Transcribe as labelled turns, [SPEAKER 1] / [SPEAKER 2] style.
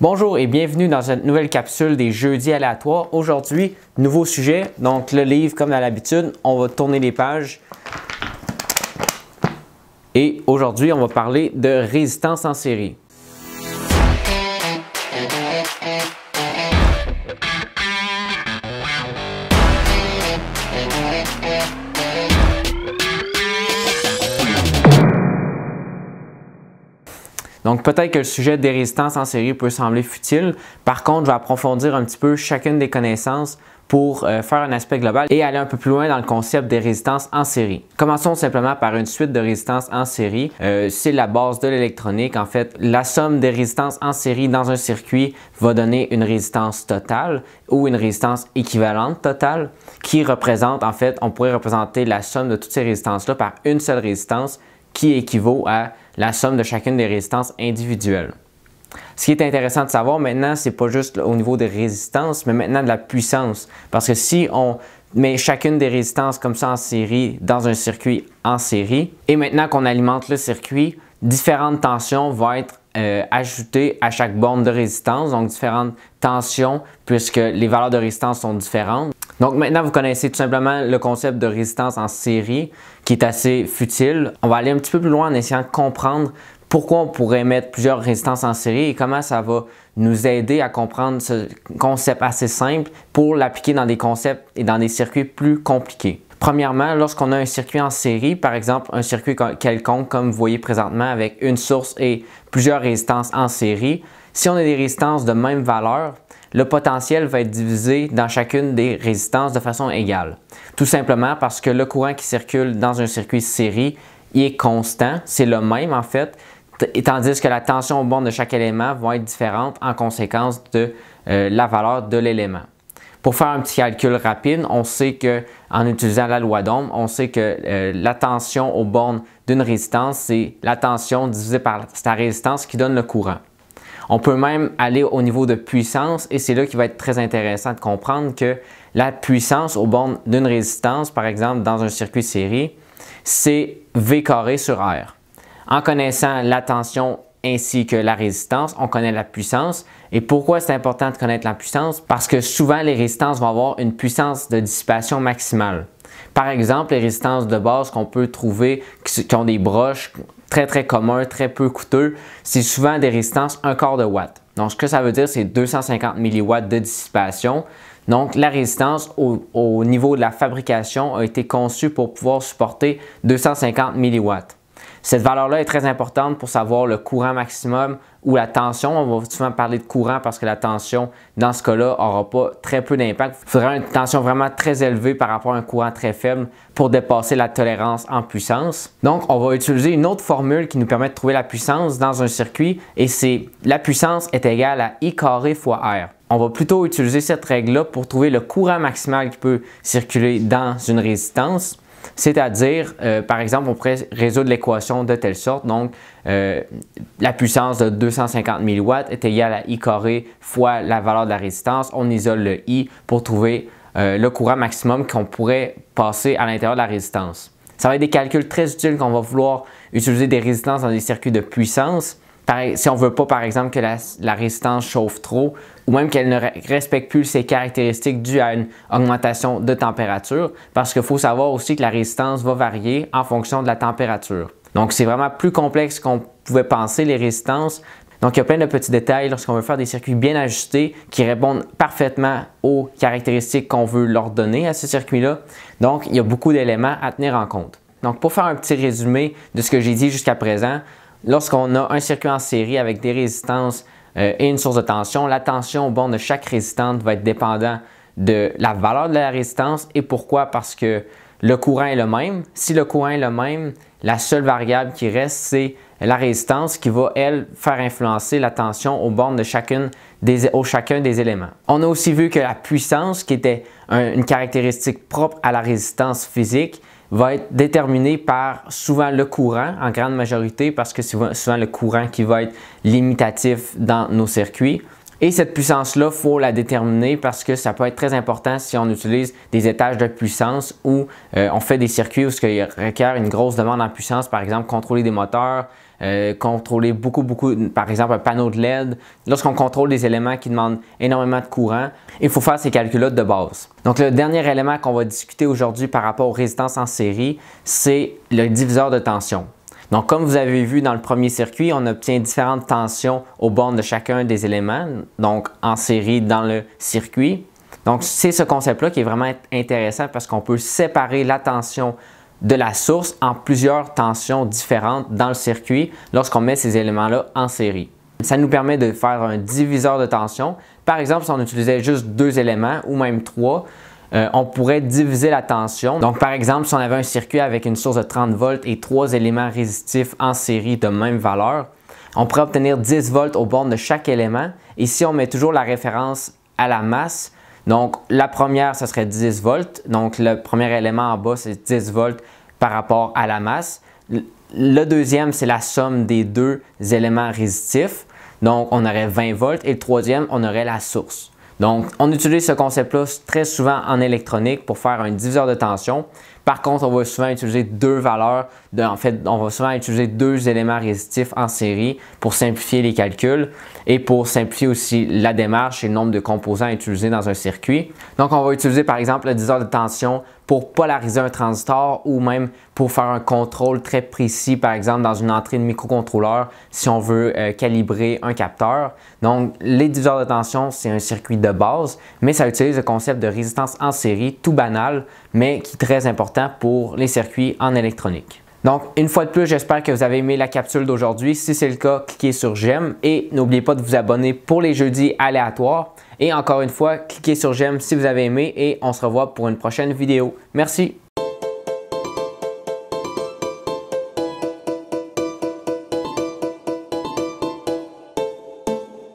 [SPEAKER 1] Bonjour et bienvenue dans une nouvelle capsule des Jeudis aléatoires. Aujourd'hui, nouveau sujet, donc le livre comme à l'habitude, on va tourner les pages. Et aujourd'hui, on va parler de résistance en série. Donc peut-être que le sujet des résistances en série peut sembler futile. Par contre, je vais approfondir un petit peu chacune des connaissances pour euh, faire un aspect global et aller un peu plus loin dans le concept des résistances en série. Commençons simplement par une suite de résistances en série. Euh, c'est la base de l'électronique. En fait, la somme des résistances en série dans un circuit va donner une résistance totale ou une résistance équivalente totale qui représente, en fait, on pourrait représenter la somme de toutes ces résistances-là par une seule résistance qui équivaut à la somme de chacune des résistances individuelles. Ce qui est intéressant de savoir maintenant, c'est pas juste au niveau des résistances, mais maintenant de la puissance. Parce que si on met chacune des résistances comme ça en série dans un circuit en série, et maintenant qu'on alimente le circuit, différentes tensions vont être euh, ajoutées à chaque borne de résistance, donc différentes tensions puisque les valeurs de résistance sont différentes. Donc maintenant, vous connaissez tout simplement le concept de résistance en série qui est assez futile. On va aller un petit peu plus loin en essayant de comprendre pourquoi on pourrait mettre plusieurs résistances en série et comment ça va nous aider à comprendre ce concept assez simple pour l'appliquer dans des concepts et dans des circuits plus compliqués. Premièrement, lorsqu'on a un circuit en série, par exemple un circuit quelconque comme vous voyez présentement avec une source et plusieurs résistances en série, si on a des résistances de même valeur, le potentiel va être divisé dans chacune des résistances de façon égale. Tout simplement parce que le courant qui circule dans un circuit série est constant, c'est le même en fait, tandis que la tension aux bornes de chaque élément va être différente en conséquence de euh, la valeur de l'élément. Pour faire un petit calcul rapide, on sait que en utilisant la loi d'Ohm, on sait que euh, la tension aux bornes d'une résistance, c'est la tension divisée par sa résistance qui donne le courant. On peut même aller au niveau de puissance et c'est là qu'il va être très intéressant de comprendre que la puissance au bornes d'une résistance, par exemple dans un circuit série, c'est V carré sur R. En connaissant la tension ainsi que la résistance, on connaît la puissance. Et pourquoi c'est important de connaître la puissance? Parce que souvent les résistances vont avoir une puissance de dissipation maximale. Par exemple, les résistances de base qu'on peut trouver, qui, ont des broches très très communs, très peu coûteux, c'est souvent des résistances un quart de watt. Donc, ce que ça veut dire, c'est 250 milliwatts de dissipation. Donc, la résistance au, au, niveau de la fabrication a été conçue pour pouvoir supporter 250 milliwatts. Cette valeur-là est très importante pour savoir le courant maximum ou la tension. On va souvent parler de courant parce que la tension, dans ce cas-là, n'aura pas très peu d'impact. Il faudra une tension vraiment très élevée par rapport à un courant très faible pour dépasser la tolérance en puissance. Donc, on va utiliser une autre formule qui nous permet de trouver la puissance dans un circuit et c'est la puissance est égale à I carré fois R. On va plutôt utiliser cette règle-là pour trouver le courant maximal qui peut circuler dans une résistance. C'est-à-dire, euh, par exemple, on pourrait résoudre l'équation de telle sorte. Donc, euh, la puissance de 250 000 watts est égale à I carré fois la valeur de la résistance. On isole le I pour trouver euh, le courant maximum qu'on pourrait passer à l'intérieur de la résistance. Ça va être des calculs très utiles qu'on va vouloir utiliser des résistances dans des circuits de puissance ben, si on veut pas, par exemple, que la, résistance chauffe trop ou même qu'elle ne respecte plus ses caractéristiques dues à une augmentation de température, parce qu'il faut savoir aussi que la résistance va varier en fonction de la température. Donc, c'est vraiment plus complexe qu'on pouvait penser les résistances. Donc, il y a plein de petits détails lorsqu'on veut faire des circuits bien ajustés qui répondent parfaitement aux caractéristiques qu'on veut leur donner à ce circuit là Donc, il y a beaucoup d'éléments à tenir en compte. Donc, pour faire un petit résumé de ce que j'ai dit jusqu'à présent, Lorsqu'on a un circuit en série avec des résistances euh, et une source de tension, la tension au bornes de chaque résistante va être dépendant de la valeur de la résistance. Et pourquoi? Parce que le courant est le même. Si le courant est le même, la seule variable qui reste, c'est la résistance qui va, elle, faire influencer la tension aux bornes de chacune des, chacun des éléments. On a aussi vu que la puissance, qui était une caractéristique propre à la résistance physique, va être déterminé par souvent le courant, en grande majorité, parce que c'est souvent le courant qui va être limitatif dans nos circuits. Et cette puissance-là, il faut la déterminer parce que ça peut être très important si on utilise des étages de puissance ou euh, on fait des circuits où ce requiert une grosse demande en puissance, par exemple contrôler des moteurs, euh, contrôler beaucoup, beaucoup, par exemple un panneau de LED. Lorsqu'on contrôle des éléments qui demandent énormément de courant, il faut faire ces calculs-là de base. Donc le dernier élément qu'on va discuter aujourd'hui par rapport aux résistances en série, c'est le diviseur de tension. Donc, comme vous avez vu dans le premier circuit, on obtient différentes tensions aux bornes de chacun des éléments, donc en série dans le circuit. Donc, c'est ce concept-là qui est vraiment intéressant parce qu'on peut séparer la tension de la source en plusieurs tensions différentes dans le circuit lorsqu'on met ces éléments-là en série. Ça nous permet de faire un diviseur de tension. Par exemple, si on utilisait juste deux éléments ou même trois, euh, on pourrait diviser la tension. Donc, par exemple, si on avait un circuit avec une source de 30 volts et trois éléments résistifs en série de même valeur, on pourrait obtenir 10 volts aux bornes de chaque élément. Et si on met toujours la référence à la masse, donc, la première, ce serait 10 volts. Donc, le premier élément en bas, c'est 10 volts par rapport à la masse. Le deuxième, c'est la somme des deux éléments résistifs. Donc, on aurait 20 volts. Et le troisième, on aurait la source. Donc, on utilise ce concept-là très souvent en électronique pour faire un diviseur de tension. Par contre, on va souvent utiliser deux valeurs, de, en fait, on va souvent utiliser deux éléments résistifs en série pour simplifier les calculs et pour simplifier aussi la démarche et le nombre de composants utilisés dans un circuit. Donc, on va utiliser par exemple le diseur de tension pour polariser un transistor ou même pour faire un contrôle très précis, par exemple dans une entrée de microcontrôleur, si on veut euh, calibrer un capteur. Donc, les diviseurs de tension, c'est un circuit de base, mais ça utilise le concept de résistance en série, tout banal, mais qui est très important pour les circuits en électronique. Donc, une fois de plus, j'espère que vous avez aimé la capsule d'aujourd'hui. Si c'est le cas, cliquez sur j'aime et n'oubliez pas de vous abonner pour les jeudis aléatoires. Et encore une fois, cliquez sur j'aime si vous avez aimé et on se revoit pour une prochaine vidéo. Merci.